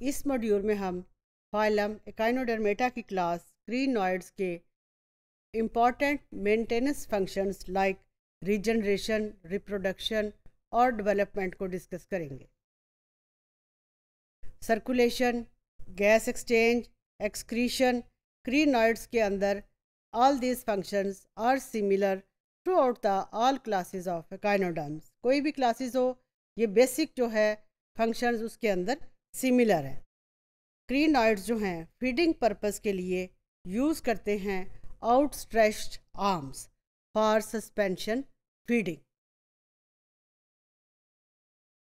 इस मॉड्यूल में हम फाइलम एकाइनोडर्मेटा की क्लास ग्रीनॉइड्स के important maintenance functions like regeneration reproduction और डेवलपमेंट को डिस्कस करेंगे circulation gas exchange excretion crinoids के अंदर all these functions are similar throughout the all classes of echinoderms कोई भी क्लासेज हो ये बेसिक जो है फंक्शंस उसके अंदर सिमिलर है क्रीनॉइड्स जो हैं फीडिंग पर्पस के लिए यूज़ करते हैं outstretched arms for suspension feeding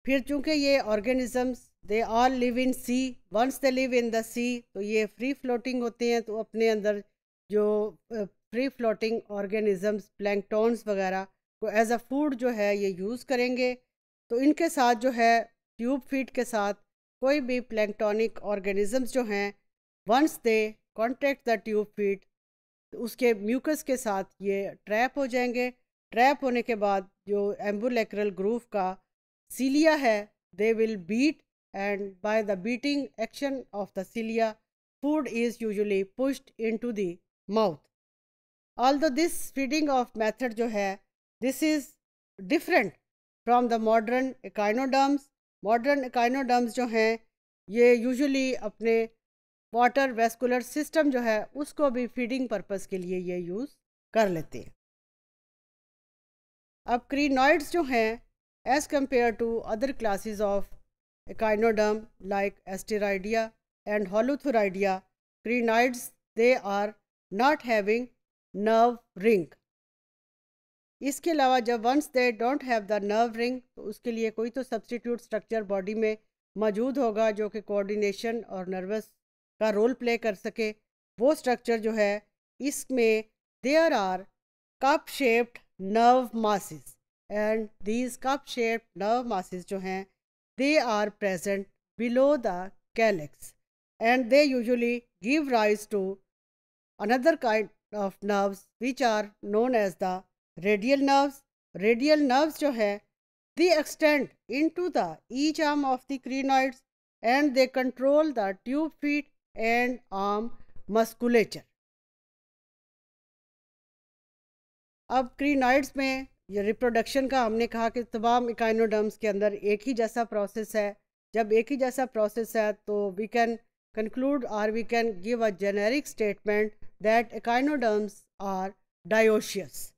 फिर चूंकि ये organisms they all live in sea once they live in the sea तो ये फ्री फ्लोटिंग होते हैं तो अपने अंदर जो फ्री फ्लोटिंग ऑर्गेनिजम्स प्लैंकटोन्स वगैरह को एज अ फूड जो है ये यूज़ करेंगे तो इनके साथ जो है ट्यूब फीड के साथ कोई भी प्लैंकटोनिक ऑर्गेनिजम्स जो हैं once they contact the tube feed उसके म्यूकस के साथ ये ट्रैप हो जाएंगे ट्रैप होने के बाद जो एम्बुलेक्रल ग्रूफ का सीलिया है they will beat and by the beating action of the cilia food is usually pushed into the mouth all this feeding of method जो है this is different from the modern echinoderms modern echinoderms जो हैं ये usually अपने water vascular system जो है उसको भी फीडिंग पर्पस के लिए ये यूज़ कर लेते हैं अब क्रीनॉइड्स जो हैं as compare to other classes of echinoderm like Asteroidea and Holothuroidea crinoids they are not having nerve ring इसके अलावा जब once they don't have the nerve ring तो उसके लिए कोई तो सब्सटीट्यूट स्ट्रक्चर बॉडी में मौजूद होगा जो कि कोऑर्डिनेशन और नर्वस का रोल प्ले कर सके वो स्ट्रक्चर जो है इसमें there are cup shaped nerve masses and these cup shaped nerve masses जो हैं they are present below the calyx and they usually give rise to another kind of nerves which are known as the radial nerves radial nerves जो है they extend to the each arm of the crinoids and they control the tube feet and arm musculature अब crinoids में ये reproduction का हमने कहा कि तमाम इकाइनोडर्म्स के अंदर एक ही जैसा प्रोसेस है जब एक ही जैसा प्रोसेस है तो we can conclude or we can give a generic statement that echinoderms are dioecious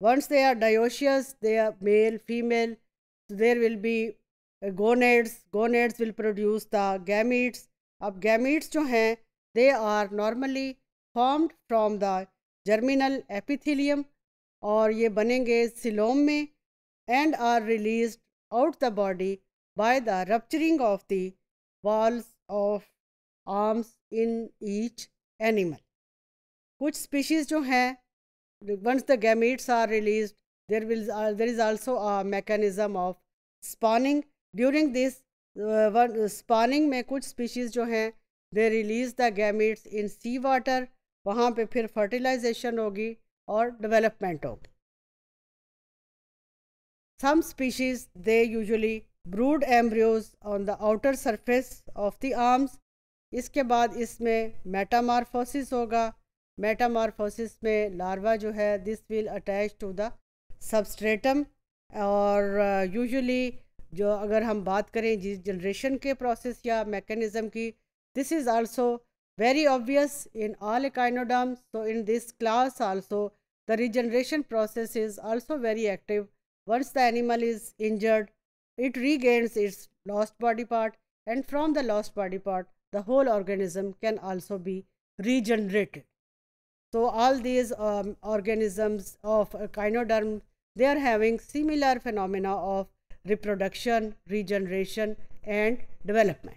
Once they are dioecious, they are male, female, so there will be uh, gonads. Gonads will produce the gametes. Ab gametes jo hain, they are normally formed from the germinal epithelium और ये बनेंगे coelom में and are released out the body by the rupturing of the walls of arms in each animal. कुछ species जो हैं once the gametes are released, there will uh, there is also a mechanism of spawning. During this uh, uh spawning में species जो हैं they release the gametes in sea water. वहाँ पे फिर fertilization होगी और development होगी. Some species they usually brood embryos on the outer surface of the arms. इसके बाद इसमें metamorphosis होगा मेटामॉर्फोसिस में लार्वा जो है this will attach to the substratum और यूजुअली uh, जो अगर हम बात करें जिस जनरेशन के प्रोसेस या मैकेनिज्म की this is also very obvious in all echinoderm so in this class also the regeneration process is also very active once the animal is injured it regains its lost body part and from the lost body part the whole organism can also be regenerated So all these um, organisms of echinoderm, they are having similar phenomena of reproduction, regeneration and development.